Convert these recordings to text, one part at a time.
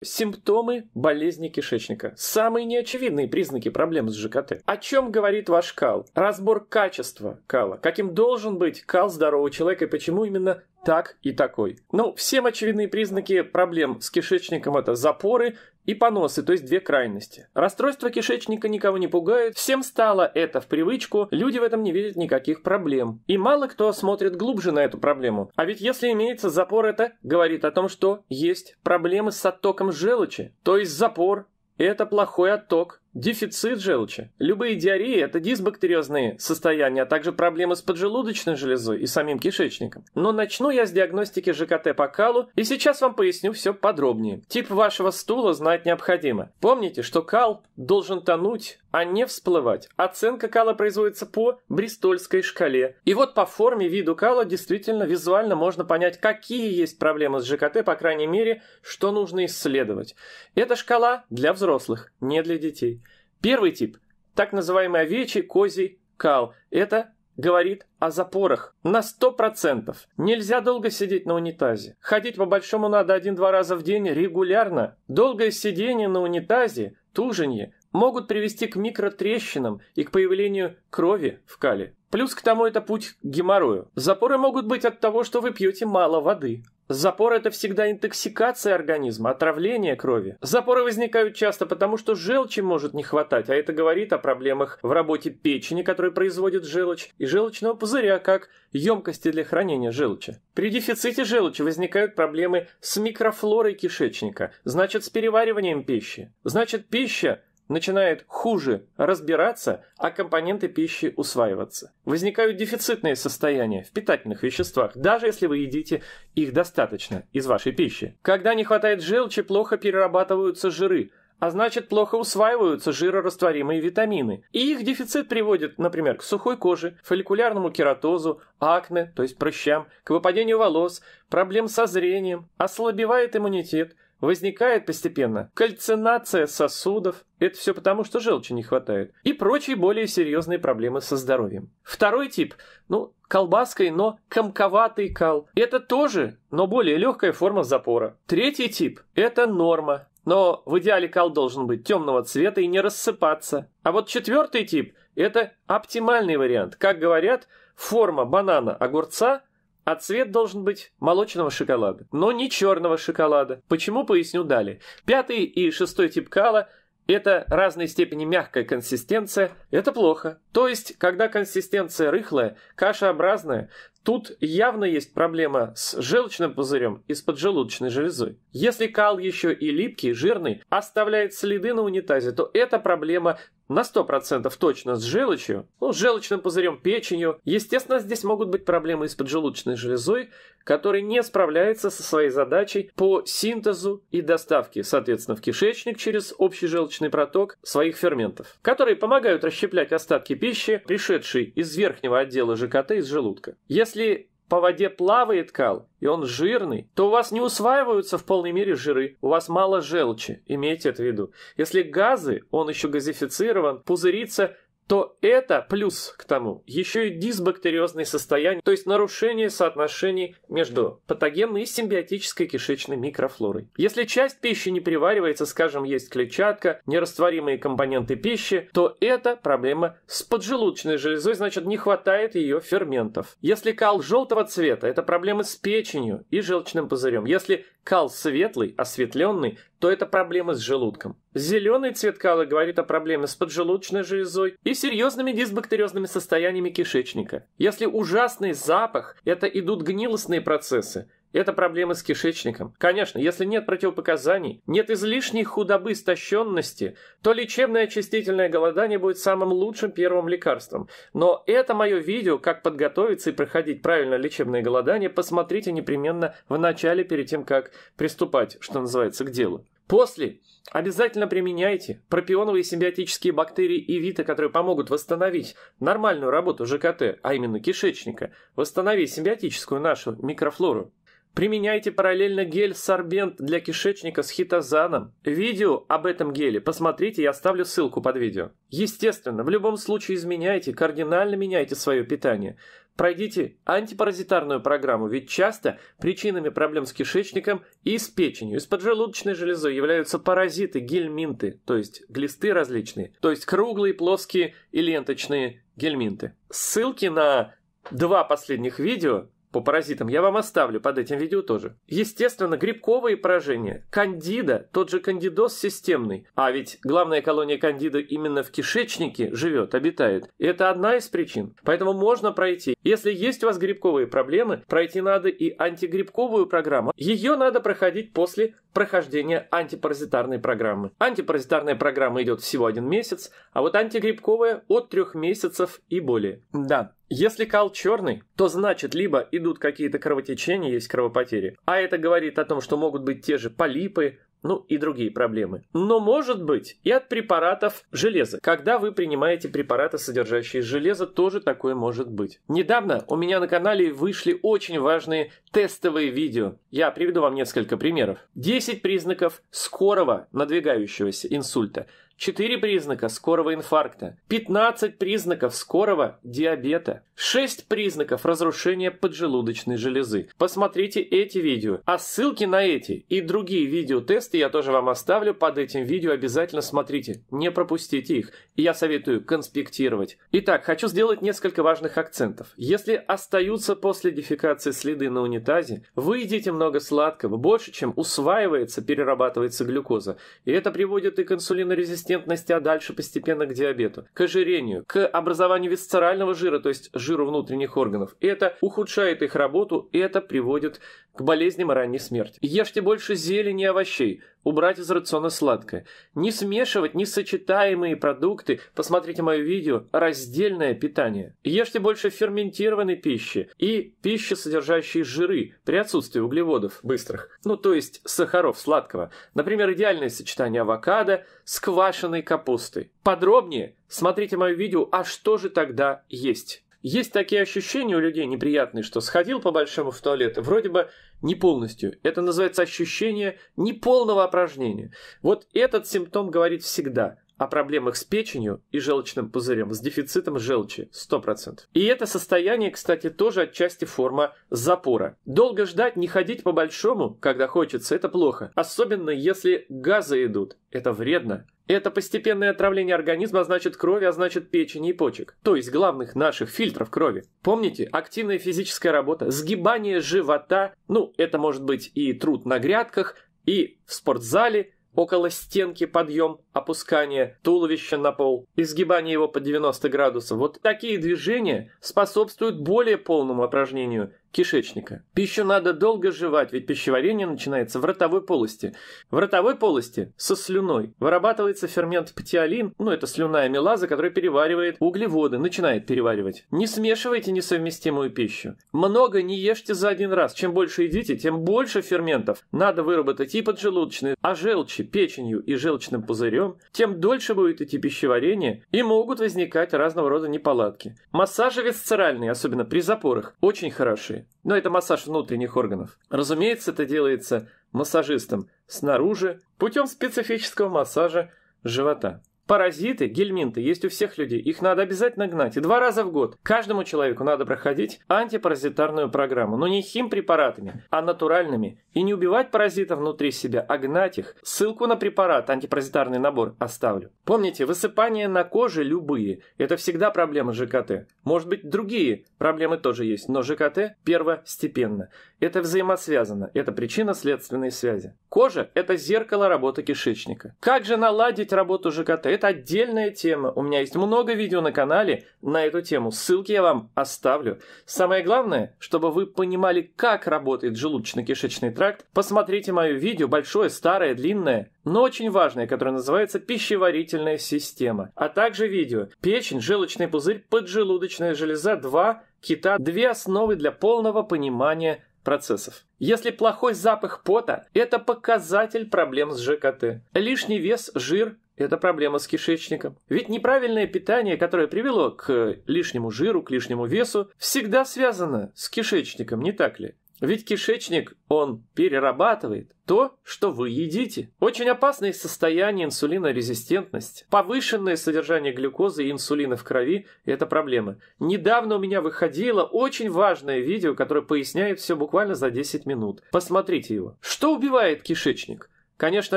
Симптомы болезни кишечника. Самые неочевидные признаки проблем с ЖКТ. О чем говорит ваш кал? Разбор качества кала. Каким должен быть кал здорового человека и почему именно так и такой. Ну, всем очевидные признаки проблем с кишечником это запоры и поносы, то есть две крайности. Расстройство кишечника никого не пугает, всем стало это в привычку, люди в этом не видят никаких проблем. И мало кто смотрит глубже на эту проблему. А ведь если имеется запор, это говорит о том, что есть проблемы с оттоком желчи. То есть запор – это плохой отток Дефицит желчи. Любые диареи – это дисбактериозные состояния, а также проблемы с поджелудочной железой и самим кишечником. Но начну я с диагностики ЖКТ по калу, и сейчас вам поясню все подробнее. Тип вашего стула знать необходимо. Помните, что кал должен тонуть, а не всплывать. Оценка кала производится по Бристольской шкале. И вот по форме, виду кала действительно визуально можно понять, какие есть проблемы с ЖКТ, по крайней мере, что нужно исследовать. Эта шкала для взрослых, не для детей. Первый тип – так называемый овечий, козий, кал. Это говорит о запорах на 100%. Нельзя долго сидеть на унитазе. Ходить по-большому надо один-два раза в день регулярно. Долгое сидение на унитазе, туженье, могут привести к микротрещинам и к появлению крови в кале. Плюс к тому это путь к геморрою. Запоры могут быть от того, что вы пьете мало воды. Запор – это всегда интоксикация организма, отравление крови. Запоры возникают часто потому, что желчи может не хватать, а это говорит о проблемах в работе печени, которая производит желчь, и желчного пузыря, как емкости для хранения желчи. При дефиците желчи возникают проблемы с микрофлорой кишечника, значит, с перевариванием пищи. Значит, пища начинает хуже разбираться, а компоненты пищи усваиваться. Возникают дефицитные состояния в питательных веществах, даже если вы едите их достаточно из вашей пищи. Когда не хватает желчи, плохо перерабатываются жиры, а значит плохо усваиваются жирорастворимые витамины. И их дефицит приводит, например, к сухой коже, фолликулярному кератозу, акне, то есть прыщам, к выпадению волос, проблем со зрением, ослабевает иммунитет – возникает постепенно кальцинация сосудов, это все потому, что желчи не хватает, и прочие более серьезные проблемы со здоровьем. Второй тип, ну, колбаской, но комковатый кал. Это тоже, но более легкая форма запора. Третий тип – это норма, но в идеале кал должен быть темного цвета и не рассыпаться. А вот четвертый тип – это оптимальный вариант. Как говорят, форма банана огурца – а цвет должен быть молочного шоколада, но не черного шоколада. Почему, поясню далее. Пятый и шестой тип кала – это разной степени мягкая консистенция, это плохо. То есть, когда консистенция рыхлая, кашеобразная, Тут явно есть проблема с желчным пузырем и с поджелудочной железой. Если кал еще и липкий, жирный, оставляет следы на унитазе, то эта проблема на 100% точно с желчью, ну, с желчным пузырем, печенью. Естественно, здесь могут быть проблемы и с поджелудочной железой, которая не справляется со своей задачей по синтезу и доставке, соответственно, в кишечник через общий желчный проток своих ферментов, которые помогают расщеплять остатки пищи, пришедшие из верхнего отдела ЖКТ из желудка. Если если по воде плавает кал, и он жирный, то у вас не усваиваются в полной мере жиры, у вас мало желчи, имейте это в виду. Если газы, он еще газифицирован, пузырится то это плюс к тому еще и дисбактериозные состояния, то есть нарушение соотношений между патогенной и симбиотической кишечной микрофлорой. Если часть пищи не приваривается, скажем, есть клетчатка, нерастворимые компоненты пищи, то это проблема с поджелудочной железой, значит не хватает ее ферментов. Если кал желтого цвета, это проблемы с печенью и желчным пузырем. Если кал светлый, осветленный, то это проблемы с желудком. Зеленый цвет кала говорит о проблеме с поджелудочной железой и серьезными дисбактериозными состояниями кишечника. Если ужасный запах, это идут гнилостные процессы. Это проблемы с кишечником. Конечно, если нет противопоказаний, нет излишней худобы, истощенности, то лечебное очистительное голодание будет самым лучшим первым лекарством. Но это мое видео, как подготовиться и проходить правильно лечебное голодание, посмотрите непременно в начале, перед тем, как приступать, что называется, к делу. После обязательно применяйте пропионовые симбиотические бактерии и виты, которые помогут восстановить нормальную работу ЖКТ, а именно кишечника, восстановить симбиотическую нашу микрофлору. Применяйте параллельно гель-сорбент для кишечника с хитозаном. Видео об этом геле посмотрите, я оставлю ссылку под видео. Естественно, в любом случае изменяйте, кардинально меняйте свое питание. Пройдите антипаразитарную программу, ведь часто причинами проблем с кишечником и с печенью, и с поджелудочной железой являются паразиты, гельминты, то есть глисты различные, то есть круглые, плоские и ленточные гельминты. Ссылки на два последних видео по паразитам я вам оставлю под этим видео тоже. Естественно, грибковые поражения, кандида, тот же кандидоз системный, а ведь главная колония кандида именно в кишечнике живет, обитает. И это одна из причин. Поэтому можно пройти. Если есть у вас грибковые проблемы, пройти надо и антигрибковую программу. Ее надо проходить после прохождения антипаразитарной программы. Антипаразитарная программа идет всего один месяц, а вот антигрибковая от трех месяцев и более. Да, если кал черный, то значит либо идут какие-то кровотечения, есть кровопотери, а это говорит о том, что могут быть те же полипы, ну и другие проблемы. Но может быть и от препаратов железа. Когда вы принимаете препараты, содержащие железо, тоже такое может быть. Недавно у меня на канале вышли очень важные тестовые видео. Я приведу вам несколько примеров. 10 признаков скорого надвигающегося инсульта – 4 признака скорого инфаркта, 15 признаков скорого диабета, 6 признаков разрушения поджелудочной железы. Посмотрите эти видео, а ссылки на эти и другие видеотесты я тоже вам оставлю под этим видео, обязательно смотрите, не пропустите их. И я советую конспектировать. Итак, хочу сделать несколько важных акцентов. Если остаются после дефекации следы на унитазе, вы едите много сладкого, больше, чем усваивается, перерабатывается глюкоза. И это приводит и к инсулинорезистентности резистентности, а дальше постепенно к диабету, к ожирению, к образованию висцерального жира, то есть жиру внутренних органов. И это ухудшает их работу, и это приводит к болезням и ранней смерти. Ешьте больше зелени и овощей. Убрать из рациона сладкое. Не смешивать несочетаемые продукты. Посмотрите мое видео «Раздельное питание». Ешьте больше ферментированной пищи и пищи, содержащей жиры при отсутствии углеводов быстрых. Ну, то есть сахаров сладкого. Например, идеальное сочетание авокадо с квашеной капустой. Подробнее смотрите мое видео «А что же тогда есть?». Есть такие ощущения у людей неприятные, что сходил по-большому в туалет, вроде бы не полностью. Это называется ощущение неполного опражнения. Вот этот симптом говорит всегда о проблемах с печенью и желчным пузырем, с дефицитом желчи 100%. И это состояние, кстати, тоже отчасти форма запора. Долго ждать, не ходить по большому, когда хочется, это плохо. Особенно если газы идут. Это вредно. Это постепенное отравление организма, а значит крови, а значит печени и почек. То есть главных наших фильтров крови. Помните, активная физическая работа, сгибание живота, ну, это может быть и труд на грядках, и в спортзале, около стенки подъем, опускание туловища на пол, изгибание его под 90 градусов. Вот такие движения способствуют более полному упражнению кишечника. Пищу надо долго жевать, ведь пищеварение начинается в ротовой полости. В ротовой полости со слюной вырабатывается фермент птиолин, ну это слюная мелаза, которая переваривает углеводы, начинает переваривать. Не смешивайте несовместимую пищу. Много не ешьте за один раз. Чем больше едите, тем больше ферментов надо выработать и поджелудочной, а желчи печенью и желчным пузырем, тем дольше будет идти пищеварение и могут возникать разного рода неполадки. Массажи висцеральные, особенно при запорах, очень хороши массажи. Но это массаж внутренних органов. Разумеется, это делается массажистом снаружи путем специфического массажа живота. Паразиты, гельминты есть у всех людей, их надо обязательно гнать. И два раза в год каждому человеку надо проходить антипаразитарную программу, но не химпрепаратами, а натуральными. И не убивать паразитов внутри себя, а гнать их. Ссылку на препарат, антипаразитарный набор оставлю. Помните, высыпания на коже любые. Это всегда проблема ЖКТ. Может быть, другие проблемы тоже есть, но ЖКТ первостепенно. Это взаимосвязано, это причина следственной связи. Кожа – это зеркало работы кишечника. Как же наладить работу ЖКТ? это отдельная тема. У меня есть много видео на канале на эту тему. Ссылки я вам оставлю. Самое главное, чтобы вы понимали, как работает желудочно-кишечный тракт, посмотрите мое видео, большое, старое, длинное, но очень важное, которое называется «Пищеварительная система». А также видео «Печень, желчный пузырь, поджелудочная железа два, кита – две основы для полного понимания процессов. Если плохой запах пота – это показатель проблем с ЖКТ. Лишний вес, жир, это проблема с кишечником. Ведь неправильное питание, которое привело к лишнему жиру, к лишнему весу, всегда связано с кишечником, не так ли? Ведь кишечник, он перерабатывает то, что вы едите. Очень опасное состояние инсулинорезистентность, Повышенное содержание глюкозы и инсулина в крови – это проблема. Недавно у меня выходило очень важное видео, которое поясняет все буквально за 10 минут. Посмотрите его. Что убивает кишечник? Конечно,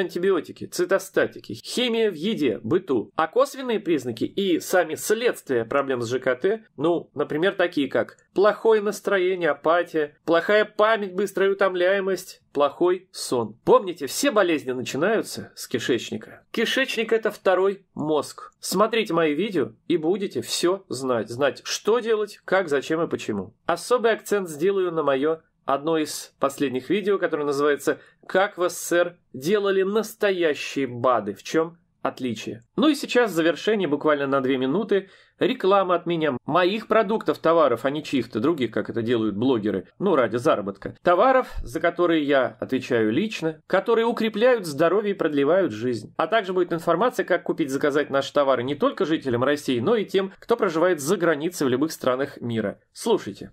антибиотики, цитостатики, химия в еде, быту. А косвенные признаки и сами следствия проблем с ЖКТ, ну, например, такие как плохое настроение, апатия, плохая память, быстрая утомляемость, плохой сон. Помните, все болезни начинаются с кишечника. Кишечник – это второй мозг. Смотрите мои видео и будете все знать. Знать, что делать, как, зачем и почему. Особый акцент сделаю на мое одно из последних видео, которое называется «Как в СССР делали настоящие БАДы, в чем отличие?». Ну и сейчас завершение, буквально на две минуты, реклама от меня. Моих продуктов, товаров, а не чьих-то других, как это делают блогеры, ну ради заработка. Товаров, за которые я отвечаю лично, которые укрепляют здоровье и продлевают жизнь. А также будет информация, как купить заказать наши товары не только жителям России, но и тем, кто проживает за границей в любых странах мира. Слушайте.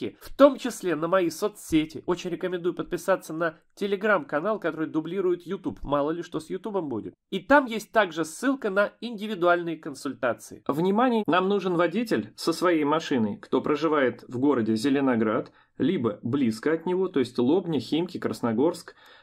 ссылки, в том числе на мои соцсети. Очень рекомендую подписаться на телеграм-канал, который дублирует YouTube. Мало ли что с YouTube будет. И там есть также ссылка на индивидуальные консультации. Внимание! Нам нужен водитель со своей машиной, кто проживает в городе Зеленоград, либо близко от него, то есть Лобня, Химки, Красногорск,